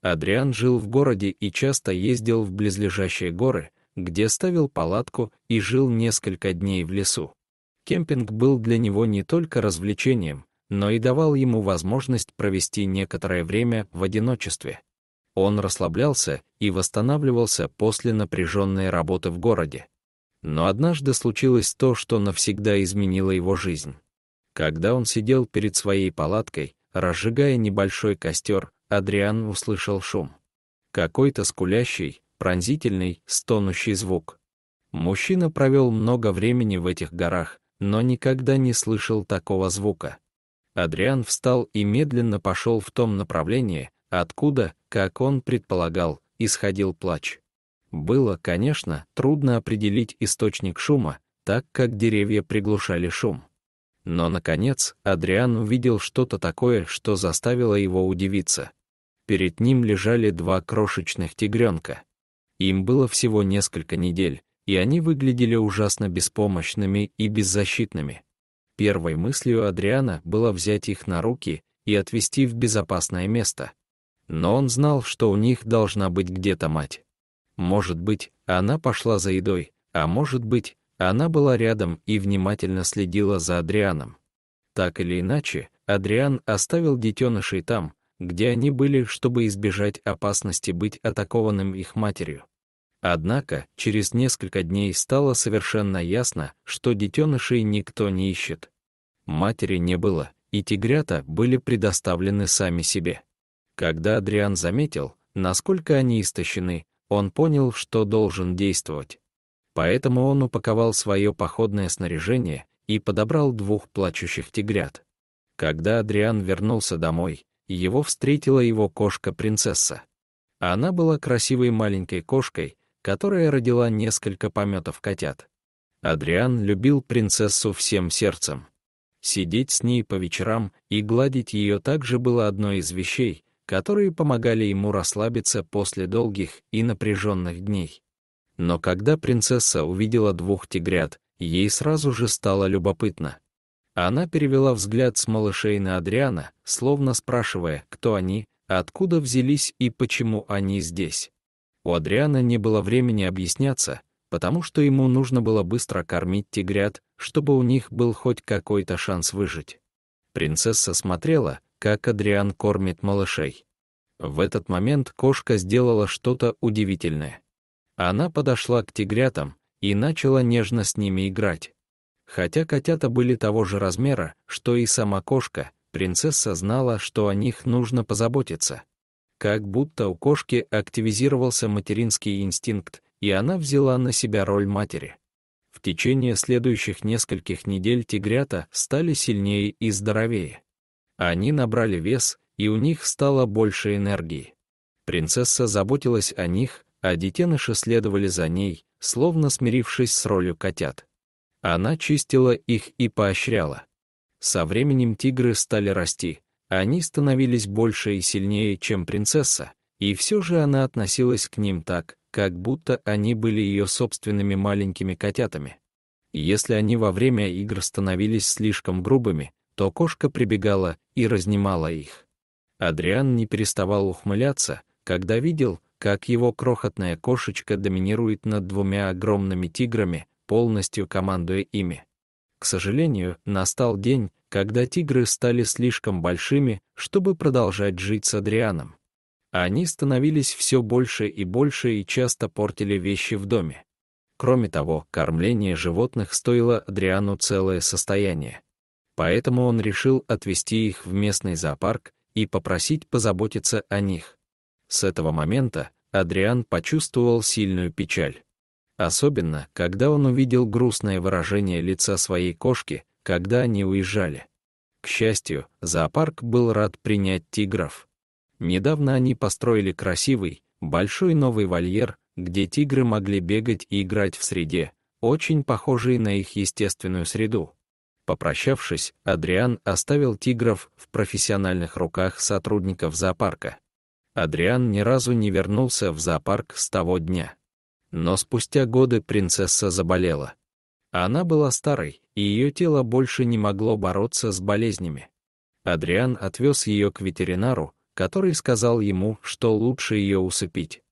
Адриан жил в городе и часто ездил в близлежащие горы, где ставил палатку и жил несколько дней в лесу. Кемпинг был для него не только развлечением, но и давал ему возможность провести некоторое время в одиночестве. Он расслаблялся и восстанавливался после напряженной работы в городе. Но однажды случилось то, что навсегда изменило его жизнь. Когда он сидел перед своей палаткой, разжигая небольшой костер, Адриан услышал шум. Какой-то скулящий, пронзительный, стонущий звук. Мужчина провел много времени в этих горах, но никогда не слышал такого звука. Адриан встал и медленно пошел в том направлении, откуда, как он предполагал, исходил плач. Было, конечно, трудно определить источник шума, так как деревья приглушали шум. Но, наконец, Адриан увидел что-то такое, что заставило его удивиться. Перед ним лежали два крошечных тигренка. Им было всего несколько недель, и они выглядели ужасно беспомощными и беззащитными. Первой мыслью Адриана было взять их на руки и отвезти в безопасное место. Но он знал, что у них должна быть где-то мать. Может быть, она пошла за едой, а может быть, она была рядом и внимательно следила за Адрианом. Так или иначе, Адриан оставил детенышей там, где они были, чтобы избежать опасности быть атакованным их матерью. Однако, через несколько дней стало совершенно ясно, что детенышей никто не ищет. Матери не было, и тигрята были предоставлены сами себе. Когда Адриан заметил, насколько они истощены, он понял, что должен действовать. Поэтому он упаковал свое походное снаряжение и подобрал двух плачущих тигрят. Когда Адриан вернулся домой, его встретила его кошка-принцесса. Она была красивой маленькой кошкой, которая родила несколько пометов котят. Адриан любил принцессу всем сердцем. Сидеть с ней по вечерам и гладить ее также было одной из вещей, которые помогали ему расслабиться после долгих и напряженных дней. Но когда принцесса увидела двух тигрят, ей сразу же стало любопытно. Она перевела взгляд с малышей на Адриана, словно спрашивая, кто они, откуда взялись и почему они здесь. У Адриана не было времени объясняться, потому что ему нужно было быстро кормить тигрят, чтобы у них был хоть какой-то шанс выжить. Принцесса смотрела, как Адриан кормит малышей. В этот момент кошка сделала что-то удивительное. Она подошла к тигрятам и начала нежно с ними играть. Хотя котята были того же размера, что и сама кошка, принцесса знала, что о них нужно позаботиться. Как будто у кошки активизировался материнский инстинкт, и она взяла на себя роль матери. В течение следующих нескольких недель тигрята стали сильнее и здоровее. Они набрали вес, и у них стало больше энергии. Принцесса заботилась о них, а детеныши следовали за ней, словно смирившись с ролью котят. Она чистила их и поощряла. Со временем тигры стали расти, они становились больше и сильнее, чем принцесса, и все же она относилась к ним так, как будто они были ее собственными маленькими котятами. Если они во время игр становились слишком грубыми, то кошка прибегала и разнимала их. Адриан не переставал ухмыляться, когда видел, как его крохотная кошечка доминирует над двумя огромными тиграми, полностью командуя ими. К сожалению, настал день, когда тигры стали слишком большими, чтобы продолжать жить с Адрианом. Они становились все больше и больше и часто портили вещи в доме. Кроме того, кормление животных стоило Адриану целое состояние. Поэтому он решил отвезти их в местный зоопарк и попросить позаботиться о них. С этого момента Адриан почувствовал сильную печаль. Особенно, когда он увидел грустное выражение лица своей кошки, когда они уезжали. К счастью, зоопарк был рад принять тигров. Недавно они построили красивый, большой новый вольер, где тигры могли бегать и играть в среде, очень похожей на их естественную среду. Попрощавшись, Адриан оставил тигров в профессиональных руках сотрудников зоопарка. Адриан ни разу не вернулся в зоопарк с того дня. Но спустя годы принцесса заболела. Она была старой, и ее тело больше не могло бороться с болезнями. Адриан отвез ее к ветеринару, который сказал ему, что лучше ее усыпить.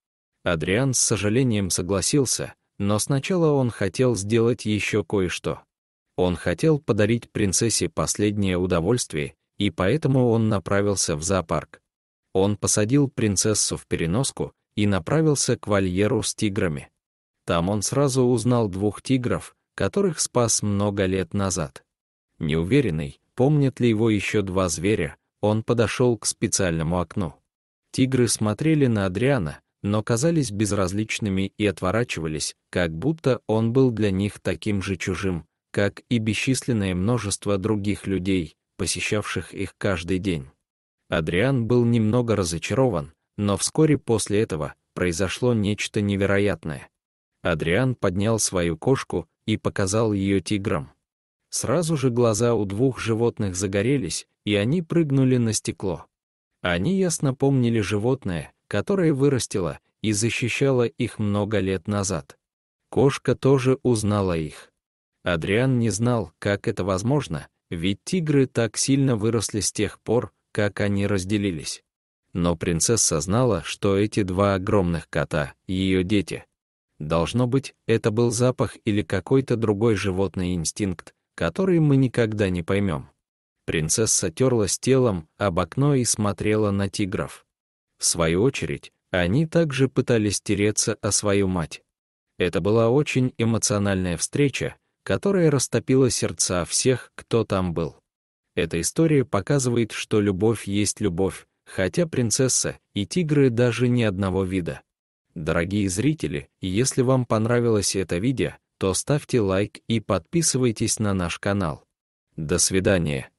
Адриан с сожалением согласился, но сначала он хотел сделать еще кое-что. Он хотел подарить принцессе последнее удовольствие, и поэтому он направился в зоопарк. Он посадил принцессу в переноску и направился к вольеру с тиграми. Там он сразу узнал двух тигров, которых спас много лет назад. Неуверенный, помнят ли его еще два зверя, он подошел к специальному окну. Тигры смотрели на Адриана, но казались безразличными и отворачивались, как будто он был для них таким же чужим, как и бесчисленное множество других людей, посещавших их каждый день. Адриан был немного разочарован, но вскоре после этого произошло нечто невероятное. Адриан поднял свою кошку и показал ее тиграм. Сразу же глаза у двух животных загорелись, и они прыгнули на стекло. Они ясно помнили животное, которое вырастило и защищало их много лет назад. Кошка тоже узнала их. Адриан не знал, как это возможно, ведь тигры так сильно выросли с тех пор, как они разделились. Но принцесса знала, что эти два огромных кота — ее дети. Должно быть, это был запах или какой-то другой животный инстинкт, который мы никогда не поймем. Принцесса терлась телом об окно и смотрела на тигров. В свою очередь, они также пытались тереться о свою мать. Это была очень эмоциональная встреча, которая растопила сердца всех, кто там был. Эта история показывает, что любовь есть любовь, хотя принцесса и тигры даже ни одного вида. Дорогие зрители, если вам понравилось это видео, то ставьте лайк и подписывайтесь на наш канал. До свидания.